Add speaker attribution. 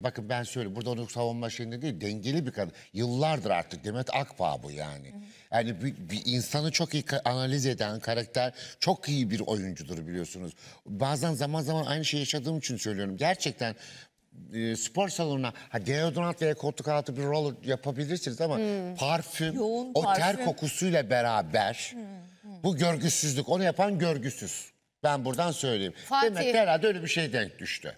Speaker 1: Bakın ben söyleyeyim burada onu savunma şeyinde değil dengeli bir kadın. Yıllardır artık Demet Akbağ bu yani. Yani bir, bir insanı çok iyi analiz eden karakter çok iyi bir oyuncudur biliyorsunuz. Bazen zaman zaman aynı şeyi yaşadığım için söylüyorum. Gerçekten e, spor salonuna ha, deodorant veya koltuk altı bir rol yapabilirsiniz ama hmm. parfüm Yoğun o ter kokusuyla beraber hmm, hmm. bu görgüsüzlük onu yapan görgüsüz. Ben buradan söyleyeyim. Fatih. Demek herhalde öyle bir şey denk düştü.